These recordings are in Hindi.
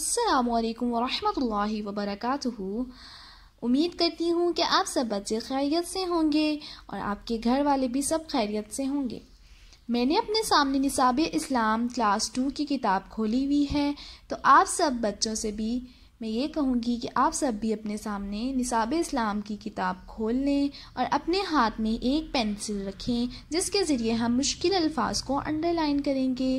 असलकम वरहमल वबरक उम्मीद करती हूँ कि आप सब बच्चे खैरियत से होंगे और आपके घर वाले भी सब खैरियत से होंगे मैंने अपने सामने निसाब इस्लाम क्लास टू की किताब खोली हुई है तो आप सब बच्चों से भी मैं ये कहूँगी कि आप सब भी अपने सामने निसाब इस्लाम की किताब खोल लें और अपने हाथ में एक पेंसिल रखें जिसके ज़रिए हम मुश्किल अल्फाज को अंडरलाइन करेंगे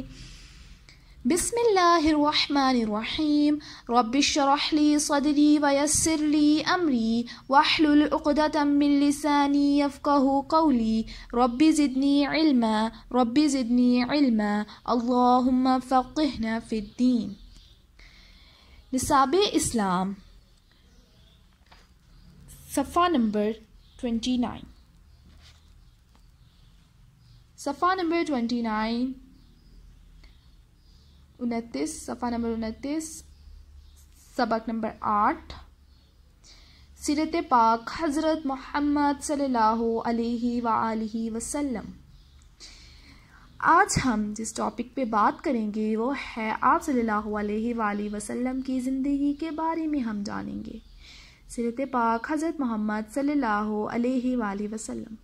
بسم الله الرحمن الرحيم رب اشرح لي صدري ويسر لي أمري واحلل عقدة من لساني يفقه قولي رب زدني علما رب زدني علما اللهم فقهنا في الدين نصاب إسلام صفحة نمبر 29 صفحة نمبر 29 उनतीस सफ़ा नंबर उनतीस सबक नंबर आठ सीरत पाक हज़रत मोहम्मद वसल्लम आज हम जिस टॉपिक पे बात करेंगे वो है आप सल्लल्लाहु अलैहि वसल्लम की ज़िंदगी के बारे में हम जानेंगे सीरत पाक हज़रत मोहम्मद सल्लल्लाहु अलैहि वसल्लम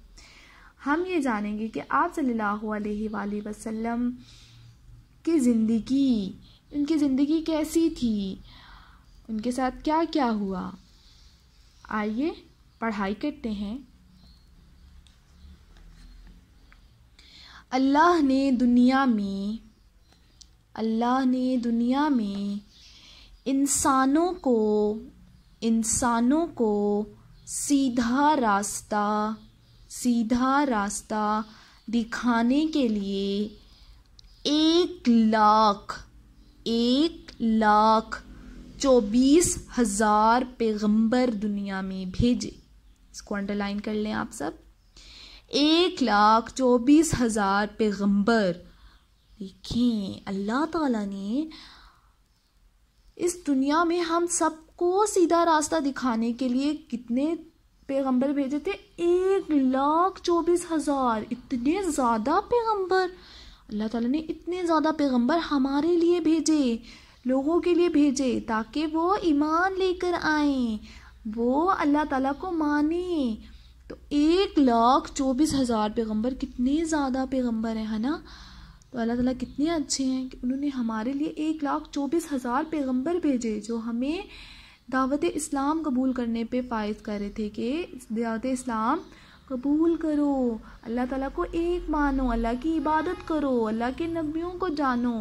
हम ये जानेंगे कि आप सल्लल्लाहु अलैहि वसल्लम की ज़िंदगी उनकी ज़िंदगी कैसी थी उनके साथ क्या क्या हुआ आइए पढ़ाई करते हैं अल्लाह ने दुनिया में अल्लाह ने दुनिया में इंसानों को इंसानों को सीधा रास्ता सीधा रास्ता दिखाने के लिए एक लाख एक लाख चौबीस हजार पैगंबर दुनिया में भेजे इसको अंडरलाइन कर लें आप सब एक लाख चौबीस हजार पैगंबर देखें अल्लाह ताला ने इस दुनिया में हम सबको सीधा रास्ता दिखाने के लिए कितने पैगंबर भेजे थे एक लाख चौबीस हजार इतने ज़्यादा पैगंबर अल्लाह ताला ने इतने ज़्यादा पैगंबर हमारे लिए भेजे लोगों के लिए भेजे ताकि वो ईमान लेकर आए वो अल्लाह ताला को माने तो एक लाख चौबीस हज़ार पैगम्बर कितने ज़्यादा पैगम्बर हैं है ना तो अल्लाह ताला कितने अच्छे हैं कि उन्होंने हमारे लिए एक लाख चौबीस हज़ार पैगम्बर भेजे जो हमें दावत इस्लाम कबूल करने पे फायद कर रहे थे कि दावत इस्लाम कबूल करो अल्लाह ताला को एक मानो अल्लाह की इबादत करो अल्लाह के नबियों को जानो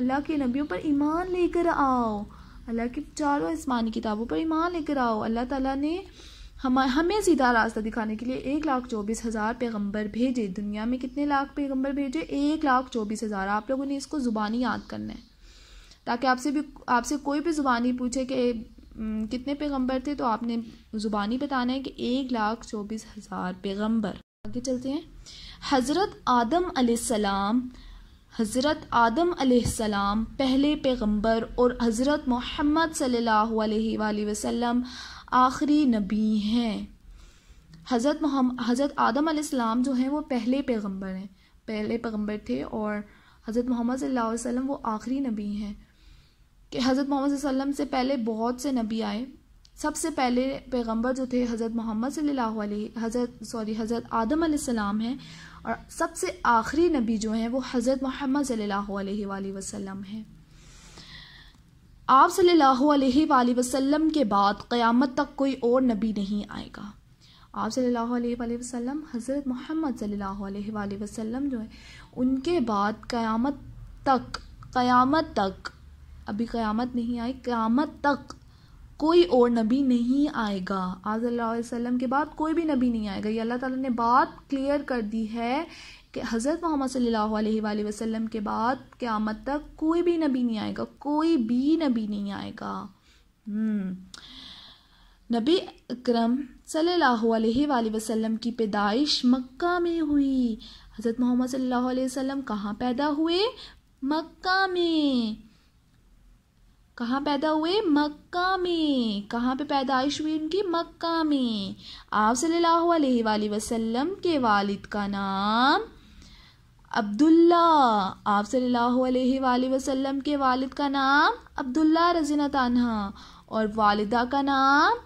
अल्लाह के नबियों पर ईमान लेकर आओ अल्लाह की चारों आसमानी किताबों पर ईमान लेकर आओ अल्लाह ताला ने हम हमें सीधा रास्ता दिखाने के लिए एक लाख चौबीस हज़ार पैगम्बर भेजे दुनिया में कितने लाख पैगम्बर भेजे एक लाख चौबीस हज़ार आप लोगों ने इसको ज़ुबानी याद करना है ताकि आपसे भी आपसे कोई भी ज़ुबानी पूछे कि हम्म, कितने पैगंबर थे तो आपने ज़ुबानी बताना है कि एक लाख चौबीस हज़ार पैगम्बर आगे चलते हैं हज़रत आदम अलैहिस्सलाम हज़रत आदम अलैहिस्सलाम पहले पैगंबर और हज़रत मोहम्मद सल्लल्लाहु अलैहि वसल्लम आखिरी नबी हैं हज़रत मोहम्मद हज़रत आदम अलैहिस्सलाम जो हैं वो पहले पैगंबर हैं पहले पैगंबर थे और हज़रत मोहम्मद सल्लल्लाहु अलैहि वसल्लम वो आखिरी नबी हैं कि हज़रत मोहम्मद वसल्लम से पहले बहुत से नबी आए सबसे पहले पैगंबर जो थे हज़रत मोहम्मद सल्लल्लाहु अलैहि हज़रत सॉरी हज़रत आदम अलैहिस्सलाम हैं और सबसे आखिरी नबी जो हैं वो हज़रत मोहम्मद सल्लल्लाहु अलैहि वसल्लम हैं आप सल्लल्लाहु अलैहि वसल्लम के बाद क़यामत तक कोई और नबी नहीं आएगा आप सल्लल्लाहु अलैहि वसल्लम हज़रत मोहम्मद सल्ला अलैहि वसल्लम जो है उनके बाद क़यामत तक क़यामत तक अभी क़यामत नहीं आई क़यामत तक कोई और नबी नहीं आएगा आज वसल्लम के बाद कोई भी नबी नहीं आएगा ये अल्लाह ताला ने बात क्लियर कर दी है कि हज़रत मोहम्मद सल्लल्लाहु अलैहि वसल्लम के बाद क़्यामत तक कोई भी नबी नहीं आएगा कोई भी नबी नहीं आएगा हम्म। नबी अकरम सल वसम की पैदाइश मक्का में हुई हज़रत मोहम्मद सल्ला वसम कहाँ पैदा हुए मक्का में कहाँ पैदा हुए मक्का में कहाँ पे पैदाइश हुई उनकी मक्का में आप सल्लल्लाहु वसल्लम के वालिद का नाम अब्दुल्ला आप सल्लल्लाहु वसल्लम के वालिद का नाम अब्दुल्ला रजीना तानहा और वालिदा का नाम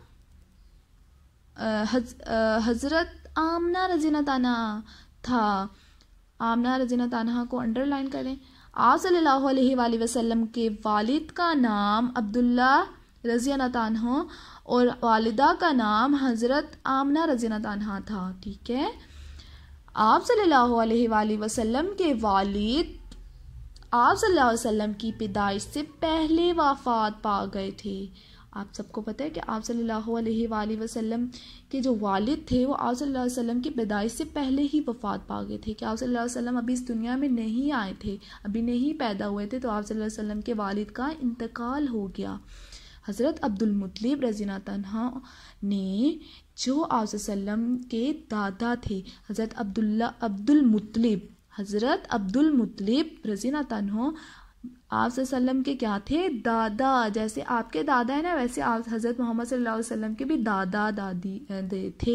हज़रत आमना रजीना ताना था आमना रजीना तानहा को अंडरलाइन करें आप सल्लल्लाहु वसलम के वालिद का नाम अब्दुल्ला रजिया तह और वालदा का नाम हज़रत आमना रज़िया तानह था ठीक है आप सल्ला वसम के वालिद आप सल्ला अलैहि की पैदाइश से पहले वफ़ात पा गए थे आप सबको पता है कि आप सल्लल्लाहु अलैहि वसल्लम के जो वालिद थे वो आप सल्लल्लाहु अलैहि वसल्लम की पैदाइश से पहले ही वफ़ात पा गए थे कि आप सल्लल्लाहु अलैहि वसल्लम अभी इस दुनिया में नहीं आए थे अभी नहीं पैदा हुए थे तो आप सल्लल्लाहु अलैहि वसल्लम के वालिद का इंतकाल हो गया हज़रत अब्दुलमतलब रजीना तन्हा ने जो आप के दादा थे हज़रत अब्दुल्ला अब्दुलमतलब हज़रत अब्दुलमतलब रजीना तन्हा आप के क्या थे दादा जैसे आपके दादा है ना वैसे आप हज़रत मोहम्मद सल्लल्लाहु अलैहि वसल्लम के भी दादा दादी थे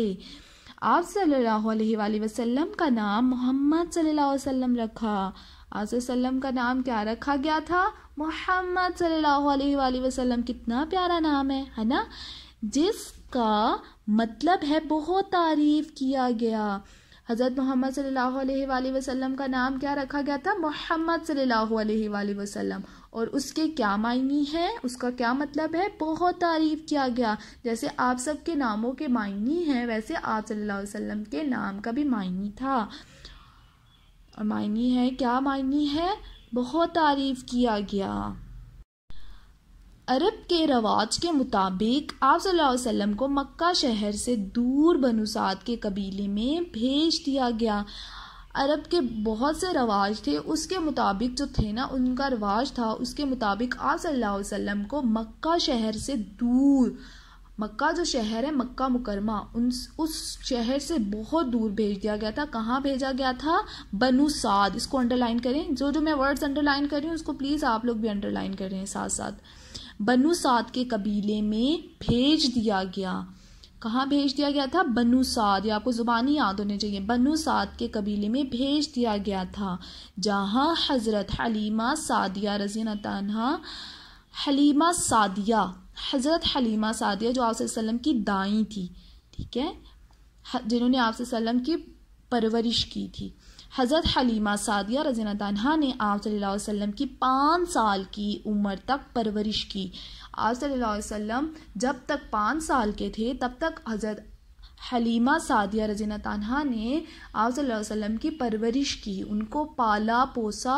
आप सल्लल्लाहु अलैहि वसल्लम का नाम मोहम्मद सल्लल्लाहु अलैहि वसल्लम रखा आप का नाम क्या रखा गया था मोहम्मद सल्लल्लाहु अलैहि वसल्लम कितना प्यारा नाम है है ना जिसका मतलब है बहुत तारीफ किया गया हज़रत मोहम्मद सल्ला वसम का नाम क्या रखा गया था मोहम्मद सल्ला वसम और उसके क्या मायने हैं उसका क्या मतलब है बहुत तारीफ़ किया गया जैसे आप सब के नामों के मायने हैं वैसे आप सल्ला अलैहि के नाम का भी मायने था और मायने है क्या मायने है बहुत तारीफ़ किया गया अरब के रवाज के मुताबिक आप सल्लल्लाहु अलैहि वसल्लम को मक्का शहर से दूर बनुसाद के कबीले में भेज दिया गया अरब के बहुत से रवाज थे उसके मुताबिक जो थे ना उनका रवाज था उसके मुताबिक आप सल्लल्लाहु अलैहि वसल्लम को मक्का शहर से दूर मक्का जो शहर है मक्का मुकरमा उन उस शहर से बहुत दूर भेज दिया गया था कहाँ भेजा गया था बनु साद इसको अंडरलाइन करें जो जो मैं वर्ड्स अंडरलाइन कर रही हूँ उसको प्लीज़ आप लोग भी अंडरलाइन करें साथ साथ बनु साद के कबीले में भेज दिया गया कहाँ भेज दिया गया था बनु साद या आपको ज़ुबानी याद होने चाहिए बनु साद के कबीले में भेज दिया गया था जहाँ हज़रत हलीमा सादिया रजी तनहा हलीमा सादिया हज़रत हलीमा सादिया जो आप वसल्लम की दाई थी ठीक है जिन्होंने आप वसल्लम की परवरिश की थी हज़रत हलीमा सादिया रजीना तनहा ने आप सल्लल्लाहु अलैहि वसल्लम की पाँच साल की उम्र तक परवरिश की आप सल्लल्लाहु अलैहि वसल्लम जब तक पाँच साल के थे तब तक हज़रत हलीमा सादिया रजीना तनहा ने आप सल्लल्लाहु अलैहि वसल्लम की परवरिश की उनको पाला पोसा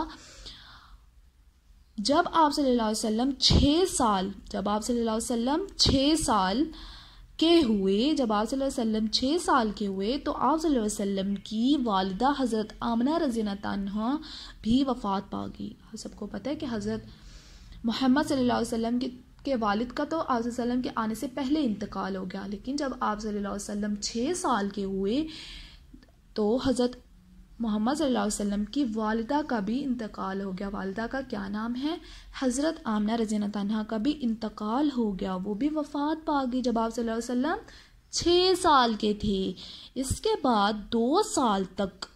जब आप सल्लल्लाहु अलैहि वसल्लम छः साल जब आप सल्लल्लाहु अलैहि वसल्लम छः साल के हुए जब आप सल्लम छः साल के हुए तो आप सल्लम की वालदा हज़रत आमना रजीना तन्हा भी वफ़ात पा गई सबको पता है कि हज़रत मोहम्मद सल्ला अलैहि के के वालिद का तो आप के आने से पहले इंतकाल हो गया लेकिन जब आप सल्लम छः साल के हुए तो हज़रत मोहम्मद वसल्लम की वालदा का भी इंतकाल हो गया वालदा का क्या नाम है हज़रत आमना रजीन तन्हा का भी इंतकाल हो गया वो भी वफ़ात पा गई जब आप वसल्लम छः साल के थे इसके बाद दो साल तक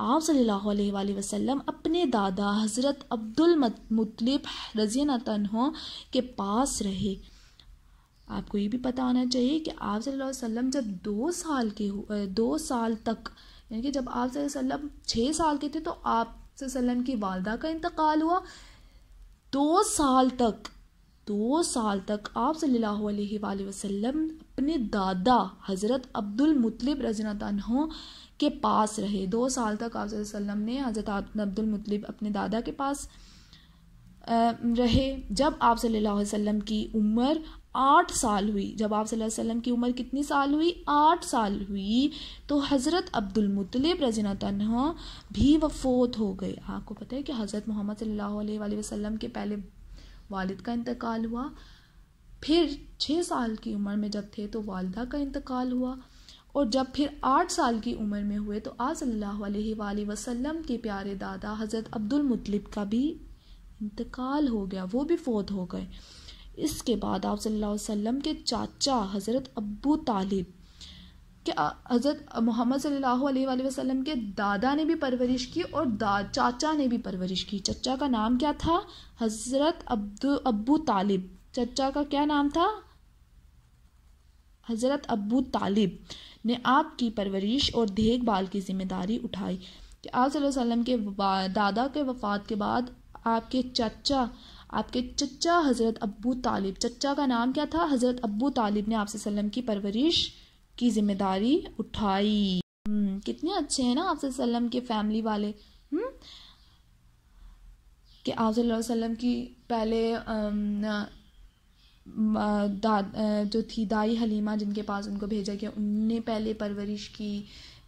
आप सल्लल्लाहु अलैहि वसल्लम अपने दादा हज़रत अब्दुल मुतलिब रजीन तन्हों के पास रहे आपको ये भी पता होना चाहिए कि आप सल्लल्लाहु अलैहि वसल्लम जब दो साल के दो साल तक यानी कि जब आप सल्लम छः साल के थे तो आप सल्लम की वालदा का इंतकाल हुआ दो साल तक दो साल तक आप सल्लल्लाहु अलैहि वसल्लम अपने दादा हज़रत अब्दुल मुतलिब रजनातनहों के पास रहे दो साल तक आप सल्लम ने हज़रत अब्दुल मुतलिब अपने दादा के पास रहे जब आप सल्लल्लाहु अलैहि वसल्लम की उम्र आठ साल हुई जब आप वसल्लम की उम्र कितनी साल हुई आठ साल हुई तो हज़रत अब्दुल मुतलिब रजना तन भी वफोत हो गए आपको पता है कि हज़रत मोहम्मद सल्लल्लाहु अलैहि वसल्लम के पहले वालिद का इंतकाल हुआ फिर छः साल की उम्र में जब थे तो वालदा का इंतकाल हुआ और जब फिर आठ साल की उम्र में हुए तो आज सल्लल्लाहु अलैहि वसल्लम के प्यारे दादा हज़रत अब्दुल का भी इंतकाल हो गया वो भी फोत हो गए इसके बाद आप सल्लल्लाहु अलैहि वसल्लम के चाचा हज़रत अबू तालिब के हज़रत मोहम्मद सल्लल्लाहु अलैहि वसल्लम के दादा ने भी परवरिश की और दा चाचा ने भी परवरिश की चचा का नाम क्या था हज़रत अब्दु अबू तालिब चचा का क्या नाम था हज़रत अबू तालिब ने आपकी परवरिश और देखभाल की जिम्मेदारी उठाई कि आप वसल्लम के दादा के वफ़ात के बाद आपके चचा आपके चचा हज़रत अबू तालिब चचा का नाम क्या था हज़रत अबू तालिब ने आपसे सल्लम की परवरिश की जिम्मेदारी उठाई हम्म, कितने अच्छे हैं ना आपसे सल्लम के फैमिली वाले हम्म कि आप सल्लम की पहले दाद जो थी दाई हलीमा जिनके पास उनको भेजा गया उनने पहले परवरिश की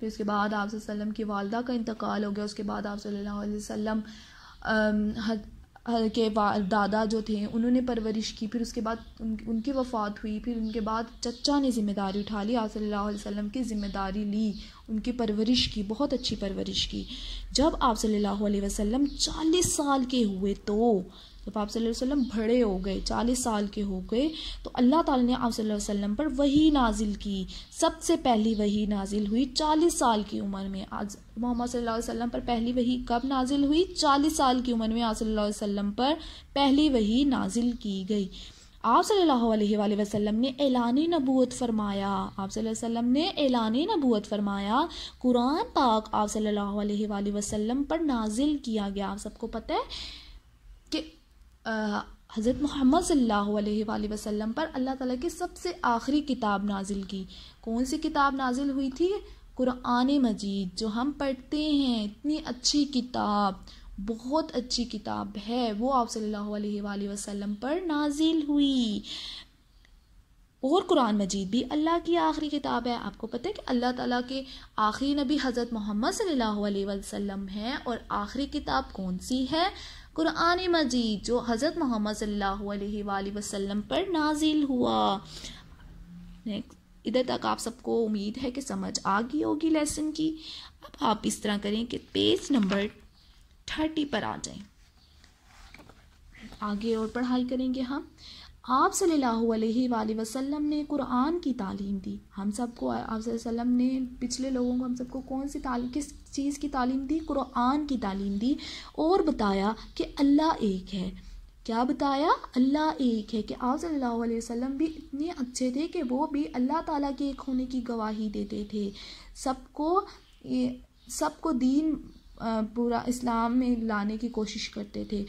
फिर उसके बाद आप की वालदा का इंतकाल हो गया उसके बाद आप के दादा जो थे उन्होंने परवरिश की फिर उसके बाद उन, उनकी वफ़ात हुई फिर उनके बाद चचा ने ज़िम्मेदारी उठा ली आप अलैहि वसल्लम की ज़िम्मेदारी ली उनकी परवरिश की बहुत अच्छी परवरिश की जब आप सल्लल्लाहु अलैहि वसल्लम चालीस साल के हुए तो जब तो आप वसल्लम बड़े हो गए चालीस साल के हो गए तो अल्लाह ताला ने आप वसल्लम पर वही नाजिल की सबसे पहली वही नाजिल हुई चालीस साल की उम्र में आज मोहम्मद सल्लल्लाहु अलैहि वसल्लम पर पहली वही कब नाजिल हुई चालीस साल की उम्र में आप सल्लल्लाहु अलैहि वसल्लम पर पहली वही नाजिल की गई आप सल्लल्लाहु अलैहि वसल्लम ने ऐलान नबूत फरमाया आप वसल्लम ने ऐलान नबूत फरमाया कुरान पाक आप सल्लल्लाहु अलैहि वसल्लम पर नाजिल किया गया आप सबको पता है कि हज़रत मोहम्मद सल्लल्लाहु अलैहि वसल्लम पर अल्लाह ताला की सबसे आखिरी किताब नाजिल की कौन सी किताब नाजिल हुई थी कुरान मजीद जो हम पढ़ते हैं इतनी अच्छी किताब बहुत अच्छी किताब है वो आप सल्ला अलैहि पर नाजिल हुई और कुरान मजीद भी अल्लाह की आखिरी किताब है आपको पता है कि अल्लाह ताला के आखिरी नबी हज़रत मोहम्मद सल्लल्लाहु अलैहि वसल्लम हैं और आखिरी किताब कौन सी है कुरान मजीद जो हज़रत मोहम्मद वसल्लम पर नाजिल हुआ इधर तक आप सबको उम्मीद है कि समझ आ गई होगी लेसन की अब आप इस तरह करें कि पेज नंबर थर्टी पर आ जाएं आगे और पढ़ाई करेंगे हम हाँ। आप सल्लल्लाहु अलैहि वसल्लम ने कुरान की तालीम दी हम सबको आप सल्लम ने पिछले लोगों को हम सबको कौन सी ताली किस चीज़ की तालीम दी कुरान की तालीम दी और बताया कि अल्लाह एक है क्या बताया अल्लाह एक है कि आप सल्लल्लाहु अलैहि वसल्लम भी इतने अच्छे थे कि वो भी अल्लाह ताला के एक होने की गवाही देते थे सबको सबको दीन पूरा इस्लाम में लाने की कोशिश करते थे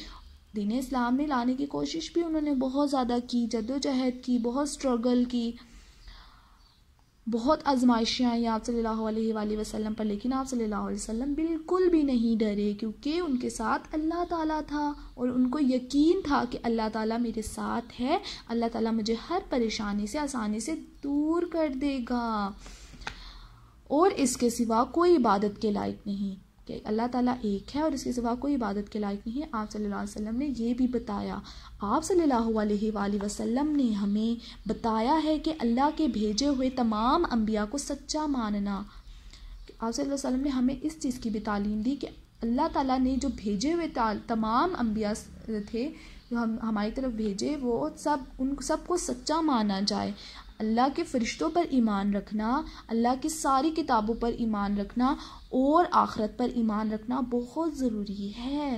दीन इस्लाम में लाने की कोशिश भी उन्होंने बहुत ज़्यादा की जदोजहद की बहुत स्ट्रगल की बहुत आजमाइशें आई आप सल्लल्लाहु अलैहि वसल्लम पर लेकिन आप सल्लल्लाहु अलैहि वसल्लम बिल्कुल भी नहीं डरे क्योंकि उनके साथ अल्लाह ताला था और उनको यकीन था कि अल्लाह ताला मेरे साथ है अल्लाह ताला मुझे हर परेशानी से आसानी से दूर कर देगा और इसके सिवा कोई इबादत के लायक नहीं कि अल्लाह ताला एक है और इसके सिवा कोई इबादत के लायक नहीं है आप सल्लल्लाहु अलैहि वसल्लम ने ये भी बताया आप सल्लल्लाहु अलैहि वसल्लम ने हमें बताया है कि अल्लाह के भेजे हुए तमाम अम्बिया को सच्चा मानना आप सल्लल्लाहु अलैहि वसल्लम ने हमें इस चीज़ की भी तालीम दी कि अल्लाह ताला ने जो भेजे हुए तमाम अम्बिया थे जो हम हमारी तरफ भेजे वो सब उन सबको सच्चा माना जाए अल्लाह के फ़रिश्तों पर ईमान रखना अल्लाह की सारी किताबों पर ईमान रखना और आखरत पर ईमान रखना बहुत ज़रूरी है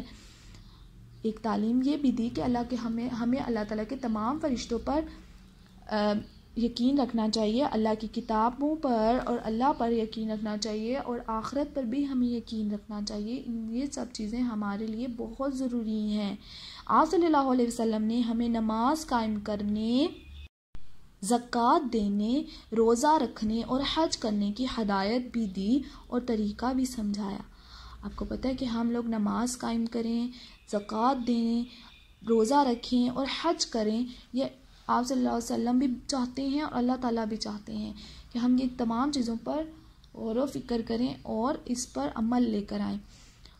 एक तालीम ये भी दी कि अल्लाह के हमें हमें अल्लाह ताला के तमाम फ़रिश्तों पर यकीन रखना चाहिए अल्लाह की किताबों पर और अल्लाह पर यकीन रखना चाहिए और आखरत पर भी हमें यकीन रखना चाहिए ये सब चीज़ें हमारे लिए बहुत ज़रूरी हैं आप सल्ला वसम ने हमें नमाज कायम करने ज़क़़त देने रोज़ा रखने और हज करने की हदायत भी दी और तरीका भी समझाया आपको पता है कि हम लोग नमाज कायम करें ज़क़़त दें रोज़ा रखें और हज करें यह आप सल्लल्लाहु अलैहि वसल्लम भी चाहते हैं और अल्लाह ताला भी चाहते हैं कि हम ये तमाम चीज़ों पर गौर फ़िक्र करें और इस पर अमल लेकर आएँ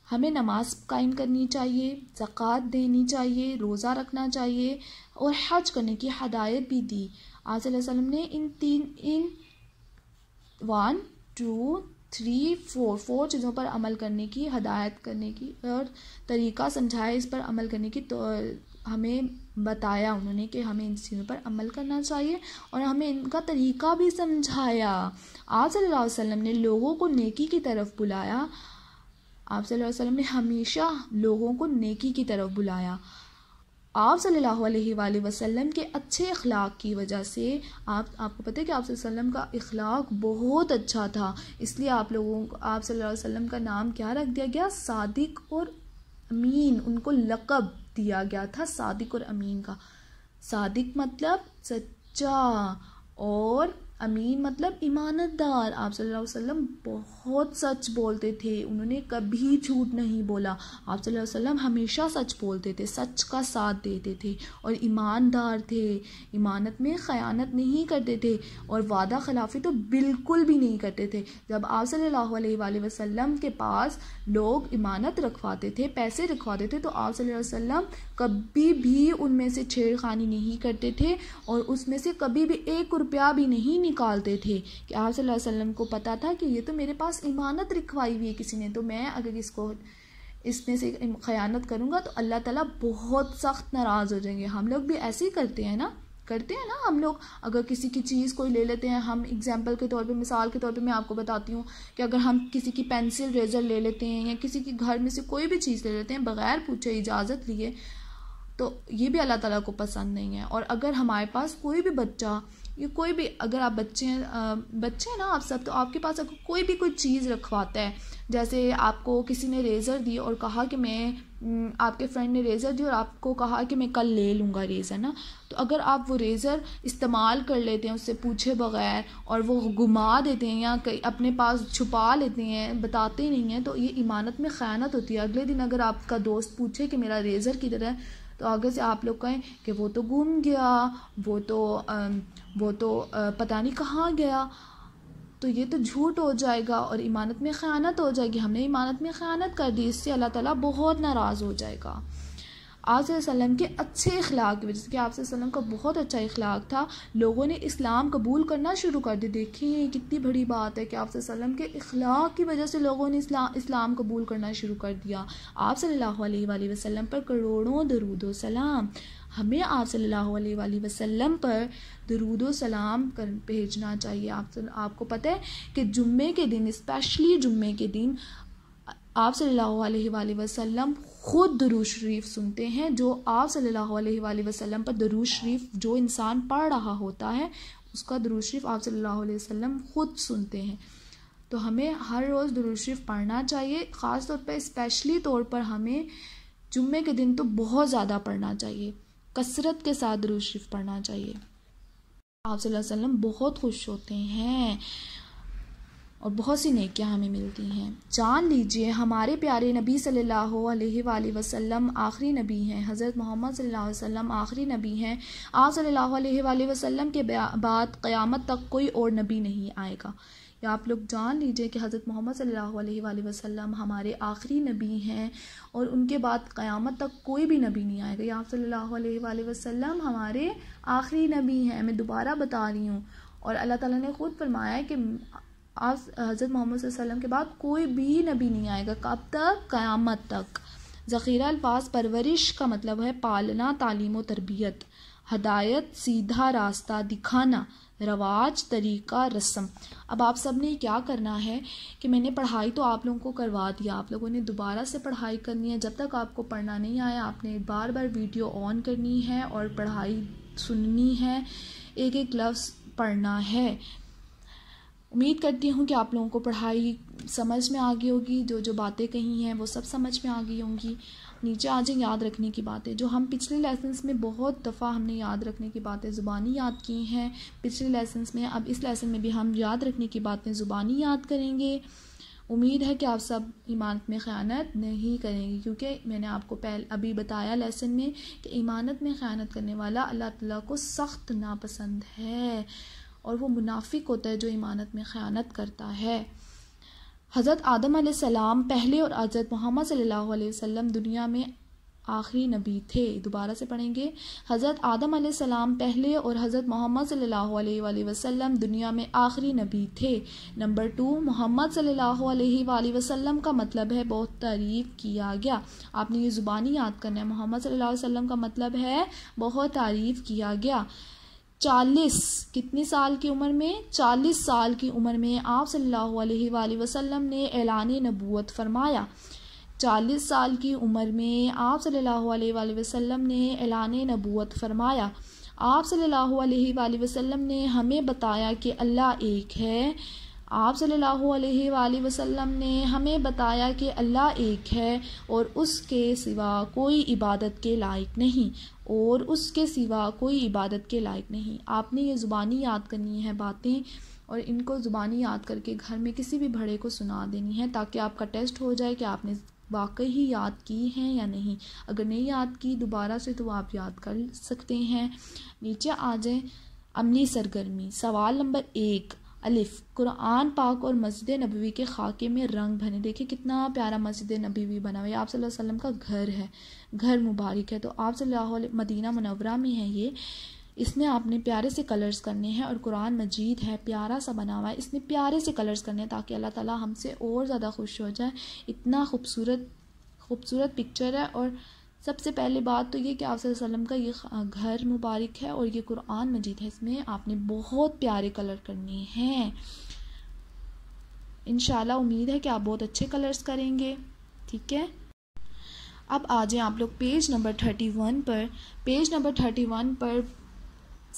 हमें नमाज कायम करनी चाहिए ज़क़़त देनी चाहिए रोज़ा रखना चाहिए और हज करने की हदायत भी दी आज सल्लम ने इन तीन इन one two three four four चीज़ों पर अमल करने की हदायत करने की और तरीका समझाया इस पर अमल करने की तो हमें बताया उन्होंने कि हमें इन चीज़ों पर अमल करना चाहिए और हमें इनका तरीका भी समझाया आप सल्लल्लाहु अलैहि वसल्लम ने लोगों को नेकी की तरफ बुलाया आप सल्लल्लाहु अलैहि वसल्लम ने हमेशा लोगों को नेकी की तरफ बुलाया आप सल्लल्लाहु अलैहि वसल्लम के अच्छे अखलाक की वजह से आप आपको पता है कि आप वसल्लम का अखलाक बहुत अच्छा था इसलिए आप लोगों को आप सल्लल्लाहु अलैहि वसल्लम का नाम क्या रख दिया गया सादिक और अमीन उनको लकब दिया गया था सादिक और अमीन का सादिक मतलब सच्चा और अमीन मतलब ईमानतदार आप सल्लल्लाहु अलैहि वसल्लम बहुत सच बोलते थे उन्होंने कभी झूठ नहीं बोला आप सल्लल्लाहु अलैहि वसल्लम हमेशा सच बोलते थे सच का साथ देते थे और ईमानदार थे ईमानत में ख़यानत नहीं करते थे और वादा खिलाफी तो बिल्कुल भी नहीं करते थे जब आप सल्लल्लाहु अलैहि वसल्लम के पास लोग इमानत रखवाते थे पैसे रखवाते थे तो आप सल्लल्लाहु अलैहि वसल्लम कभी भी उनमें से छेड़खानी नहीं करते थे और उसमें से कभी भी एक रुपया भी नहीं निकालते थे कि आप सल्लल्लाहु अलैहि वसल्लम को पता था कि ये तो मेरे पास इमानत रखवाई हुई है किसी ने तो मैं अगर इसको इसमें से ख़यानत करूँगा तो अल्लाह ताला बहुत सख्त नाराज़ हो जाएंगे हम लोग भी ऐसे ही करते हैं ना करते हैं ना हम लोग अगर किसी की चीज़ कोई ले लेते हैं हम एग्जाम्पल के तौर पे मिसाल के तौर पे मैं आपको बताती हूँ कि अगर हम किसी की पेंसिल रेजर ले लेते हैं या किसी के घर में से कोई भी चीज़ ले लेते हैं बग़ैर पूछे इजाज़त लिए तो ये भी अल्लाह ताला को पसंद नहीं है और अगर हमारे पास कोई भी बच्चा ये कोई भी अगर आप बच्चे हैं बच्चे हैं ना आप सब तो आपके पास अगर कोई भी कोई चीज़ रखवाता है जैसे आपको किसी ने रेज़र दी और कहा कि मैं आपके फ्रेंड ने रेज़र दी और आपको कहा कि मैं कल ले लूँगा रेज़र ना तो अगर आप वो रेज़र इस्तेमाल कर लेते हैं उससे पूछे बगैर और वो घुमा देते हैं या कहीं अपने पास छुपा लेते हैं बताते नहीं हैं तो ये इमानत में ख़यानत होती है अगले दिन अगर आपका दोस्त पूछे कि मेरा रेज़र किधर है तो अगर से आप लोग कहें कि वो तो घूम गया वो तो वो तो पता नहीं कहाँ गया तो ये तो झूठ हो जाएगा और इमानत में ख़यानत हो जाएगी हमने इमानत में ख़यानत कर दी इससे अल्लाह ताला बहुत नाराज़ हो जाएगा आप के अच्छे अखलाक की वजह से कि आप का बहुत अच्छा अखलाक था लोगों ने इस्लाम कबूल करना शुरू कर दिया देखिए कितनी बड़ी बात है कि आप के अखलाक की वजह से लोगों ने इस्ला इस्लाम कबूल करना शुरू कर दिया आप वसल्लम पर करोड़ों दरूद सलाम हमें आप सल्ला वसलम पर दरूद सलाम कर भेजना चाहिए आप आपको पता है कि जुम्मे के दिन स्पेशली जुम्मे के दिन आप सल्लल्लाहु अलैहि वसल्लम ख़ुद दरूज शरीफ सुनते हैं जो आप सल्लल्लाहु अलैहि वसल्लम पर दरूज शरीफ जो इंसान पढ़ रहा होता है उसका दरूज शरीफ आप सल्लल्लाहु अलैहि वसल्लम ख़ुद सुनते हैं तो हमें हर रोज़ दरूज शरीफ पढ़ना चाहिए ख़ास तौर पर स्पेशली तौर पर हमें जुम्मे के दिन तो बहुत ज़्यादा पढ़ना चाहिए कसरत के साथ दरूज शरीफ पढ़ना चाहिए आप वसल्लम बहुत खुश होते हैं और बहुत सी नेकियां हमें मिलती हैं जान लीजिए हमारे प्यारे नबी सल्लल्लाहु अलैहि वसल्लम आखिरी नबी हैं हज़रत मोहम्मद सल्लल्लाहु अलैहि वसल्लम आखिरी नबी हैं आप सल्लल्लाहु अलैहि वसल्लम के बाद क़यामत तक कोई और नबी नहीं आएगा या आप लोग जान लीजिए कि हज़रत मोहम्मद सल्लल्लाहु अलैहि वसल्लम हमारे आखिरी नबी हैं और उनके बाद क़यामत तक कोई भी नबी नहीं आएगा या आप सल्लल्लाहु अलैहि वसल्लम हमारे आखिरी नबी हैं मैं दोबारा बता रही हूँ और अल्लाह ताला ने ख़ुद फरमाया कि आज हज़रत मोहम्मद वसल्लम के बाद कोई भी नबी नहीं आएगा कब तक क़यामत तक ज़ख़ीरा अल्फाज परवरिश का मतलब है पालना तालीम व तरबियत हदायत सीधा रास्ता दिखाना रवाज तरीका रस्म अब आप सब ने क्या करना है कि मैंने पढ़ाई तो आप लोगों को करवा दिया आप लोगों ने दोबारा से पढ़ाई करनी है जब तक आपको पढ़ना नहीं आया आपने बार बार वीडियो ऑन करनी है और पढ़ाई सुननी है एक एक लफ्ज़ पढ़ना है उम्मीद करती हूँ कि आप लोगों को पढ़ाई समझ में आ गई होगी जो जो बातें कही हैं वो सब समझ में आ गई होंगी नीचे आ जाए याद रखने की बातें जो हम पिछले लेसन्स में बहुत दफ़ा हमने याद रखने की बातें ज़ुबानी याद की हैं पिछले लेसन्स में अब इस लेसन में भी हम याद रखने की बातें ज़ुबानी याद करेंगे उम्मीद है कि आप सब ईमानत में ख़यानत नहीं करेंगे क्योंकि मैंने आपको पहले अभी बताया लेसन में कि ईमानत में ख़यानत करने वाला अल्लाह ताला को सख्त नापसंद है और वो मुनाफिक होता है जो इमानत में ख़यानत करता है हज़रत आदम सलाम पहले और हज़रत मोहम्मद सल्लल्लाहु अलैहि वसल्लम दुनिया में आखिरी नबी थे दोबारा से पढ़ेंगे हज़रत आदम सलाम पहले और हज़रत मोहम्मद सल्लल्लाहु अलैहि वसल्लम दुनिया में आखिरी नबी थे नंबर टू मोहम्मद मतलब सल्लल्लाहु अलैहि वसल्लम का मतलब है बहुत तारीफ़ किया गया आपने ये ज़ुबानी याद करना है मोहम्मद सल्लल्लाहु अलैहि वसल्लम का मतलब है बहुत तारीफ़ किया गया चालीस कितनी साल की उम्र में चालीस साल की उम्र में आप सल्लल्लाहु अलैहि वसल्लम ने ऐलान नबूत फरमाया चालीस साल की उम्र में आप सल्लल्लाहु अलैहि वसल्लम ने ऐलान नबूत फरमाया आप सल्लल्लाहु अलैहि वसल्लम ने हमें बताया कि अल्लाह एक है आप सल्लल्लाहु अलैहि वसल्लम ने हमें बताया कि अल्लाह एक है और उसके सिवा कोई इबादत के लायक नहीं और उसके सिवा कोई इबादत के लायक नहीं आपने ये ज़ुबानी याद करनी है बातें और इनको ज़ुबानी याद करके घर में किसी भी भड़े को सुना देनी है ताकि आपका टेस्ट हो जाए कि आपने वाकई ही याद की हैं या नहीं अगर नहीं याद की दोबारा से तो आप याद कर सकते हैं नीचे आ जाए अमली सरगर्मी सवाल नंबर एक अलिफ कुरान पाक और मस्जिद नबीवी के खाके में रंग भरे देखिए कितना प्यारा मस्जिद नबीवी बना हुआ है आप सल्लल्लाहु अलैहि वसल्लम का घर है घर मुबारक है तो आप सल्लल्लाहु अलैहि मदीना मुनवरा में है ये इसमें आपने प्यारे से कलर्स करने हैं और कुरान मजीद है प्यारा सा बना हुआ है इसमें प्यारे से कलर्स करने हैं ताकि अल्लाह ताला हमसे और ज़्यादा खुश हो जाए इतना खूबसूरत खूबसूरत पिक्चर है और सबसे पहले बात तो ये कि आप वसल्लम का ये घर मुबारक है और ये कुरान मजीद है इसमें आपने बहुत प्यारे कलर करने हैं इन उम्मीद है कि आप बहुत अच्छे कलर्स करेंगे ठीक है अब आ जाएँ आप लोग पेज नंबर थर्टी वन पर पेज नंबर थर्टी वन पर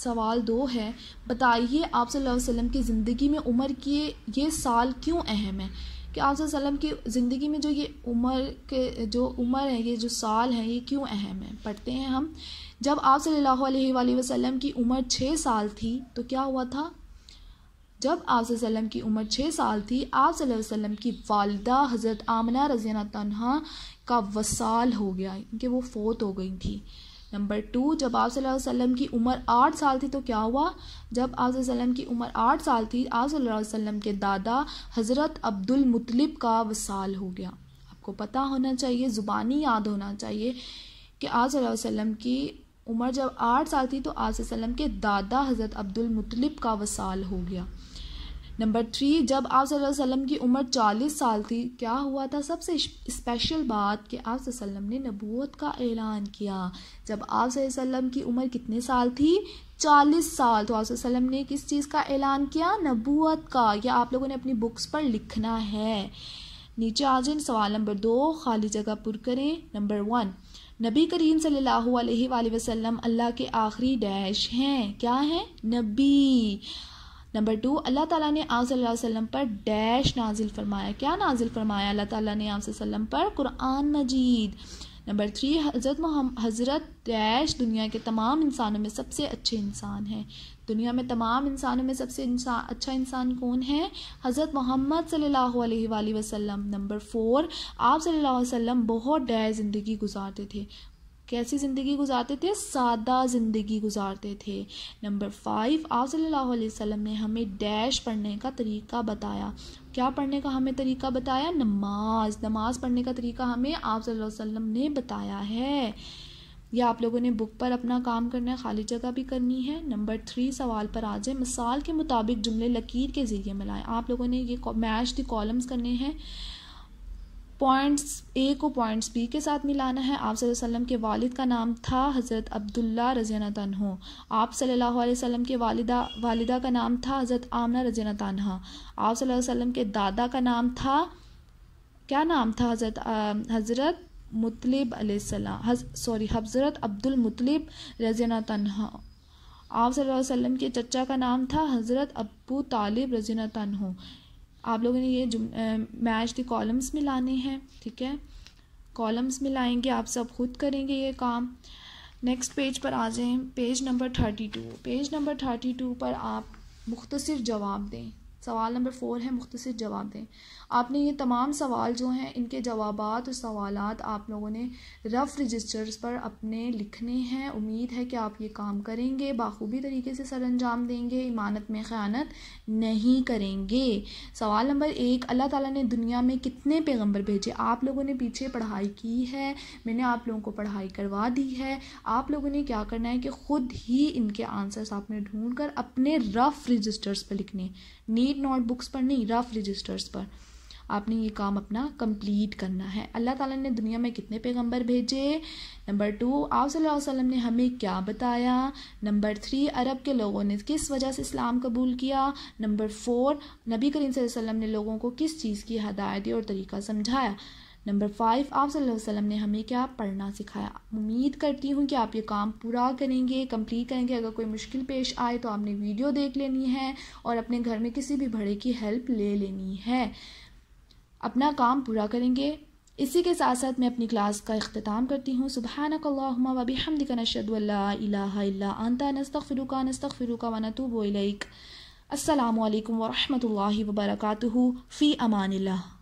सवाल दो है बताइए आप सल्लल्लाहु अलैहि वसल्लम की ज़िंदगी में उम्र की ये साल क्यों अहम है कि आप की ज़िंदगी में जो ये उम्र के जो उम्र है ये जो साल है ये क्यों अहम है पढ़ते हैं हम जब आप वसल्लम की उम्र छः साल थी तो क्या हुआ था जब आप वसल्लम की उम्र छः साल थी आप वसल्लम की वालदा हज़रत आमना रजीना तनहा का वसाल हो गया इनके वो फोत हो गई थी नंबर टू जब आप वसल्लम की उम्र आठ साल थी तो क्या हुआ जब आप वसल्लम की उम्र आठ साल थी आप वसल्लम के दादा हज़रत अब्दुल मुतलिब का वसाल हो गया आपको पता होना चाहिए ज़ुबानी याद होना चाहिए कि आप वसल्लम की उम्र जब आठ साल थी तो आप वसल्लम के दादा हज़रत अब्दुल मुतलिब का वसाल हो गया नंबर थ्री जब आप सल्लम की उम्र चालीस साल थी क्या हुआ था सबसे स्पेशल बात कि आप सल्लम ने नबूत का ऐलान किया जब आप सल्लम की उम्र कितने साल थी चालीस साल तो आप सल्लम ने किस चीज़ का ऐलान किया नबूत का यह आप लोगों ने अपनी बुक्स पर लिखना है नीचे आ जाए सवाल नंबर दो खाली जगह पुर करें नंबर वन नबी करीम सल्लल्लाहु अलैहि वसल्लम अल्लाह के आखिरी डैश हैं क्या हैं नबी नंबर टू अल्लाह ताला ने आप वसल्लम पर डैश नाजिल फरमाया क्या नाजिल फरमाया अल्लाह ताला ने आप वसल्लम पर कुरान मजीद नंबर थ्री हज़रत हज़रत डैश दुनिया के तमाम इंसानों में सबसे अच्छे इंसान हैं दुनिया में तमाम इंसानों में सबसे इंसान अच्छा इंसान कौन है हज़रत मोहम्मद सल्लल्लाहु अलैहि वसल्लम नंबर फ़ोर आप सल्लल्लाहु अलैहि वसल्लम बहुत डैश ज़िंदगी गुजारते थे कैसी ज़िंदगी गुजारते थे सादा ज़िंदगी गुजारते थे नंबर फाइव आप सल्लल्लाहु अलैहि वसल्लम ने हमें डैश पढ़ने का तरीका बताया क्या पढ़ने का हमें तरीका बताया नमाज नमाज पढ़ने का तरीका हमें आप सल्लल्लाहु अलैहि वसल्लम ने बताया है या आप लोगों ने बुक पर अपना काम करना है खाली जगह भी करनी है नंबर थ्री सवाल पर आ जाए मिसाल के मुताबिक जुमले लकीर के ज़रिए मिलाएं आप लोगों ने ये मैच दी कॉलम्स करने हैं पॉइंट्स ए को पॉइंट्स बी के साथ मिलाना है आप वसल्लम के वालिद का नाम था हज़रत अब्दुल्ला रजीना तनहो आप सल्लल्लाहु अलैहि वसल्लम के वालिदा वालिदा का नाम था हज़रत आमना रजीना तनहा आप सल्लल्लाहु अलैहि वसल्लम के दादा का नाम था क्या नाम था हज़रत हज़रत मुतलब अलैहिस्सलाम सॉरी हज़रत अब्दुल मुतलब रजीना तनहा आप सल्लल्लाहु अलैहि वसल्लम के चचा का नाम था हज़रत अबू तालिब रजीना तनहो आप लोगों ने ये मैच के कॉलम्स में लाने हैं ठीक है कॉलम्स में लाएंगे आप सब खुद करेंगे ये काम नेक्स्ट पेज पर आ जाएं page number thirty two page number thirty two पर आप मुख्तर जवाब दें सवाल नंबर फोर है मुख्तर जवाब दें आपने ये तमाम सवाल जो हैं इनके जवाब और सवाल आप लोगों ने रफ़ रजिस्टर्स पर अपने लिखने हैं उम्मीद है कि आप ये काम करेंगे बाखूबी तरीके से सर अंजाम देंगे ईमानत में ख़यानत नहीं करेंगे सवाल नंबर एक अल्लाह ताला ने दुनिया में कितने पैगंबर भेजे आप लोगों ने पीछे पढ़ाई की है मैंने आप लोगों को पढ़ाई करवा दी है आप लोगों ने क्या करना है कि ख़ुद ही इनके आंसर्स आपने ढूंढ कर अपने रफ़ रजिस्टर्स पर लिखने नीट नोट बुक्स पर नहीं रफ़ रजिस्टर्स पर आपने ये काम अपना कंप्लीट करना है अल्लाह ताला ने दुनिया में कितने पैगंबर भेजे नंबर टू आप वसल्लम ने हमें क्या बताया नंबर थ्री अरब के लोगों ने किस वजह से इस्लाम कबूल किया नंबर फोर नबी करीम वसल्लम ने लोगों को किस चीज़ की हदायत और तरीका समझाया नंबर फाइव आप वसल्लम ने हमें क्या पढ़ना सिखाया उम्मीद करती हूँ कि आप ये काम पूरा करेंगे कंप्लीट करेंगे अगर कोई मुश्किल पेश आए तो आपने वीडियो देख लेनी है और अपने घर में किसी भी बड़े की हेल्प ले लेनी है अपना काम पूरा करेंगे इसी के साथ साथ मैं अपनी क्लास का अख्ताम करती हूँ सुबहानक वबी हमदिक फ़िरुका नस्तक फ़िरुका वनतूब अल्लाम वरहमल वर्क फ़ी अमान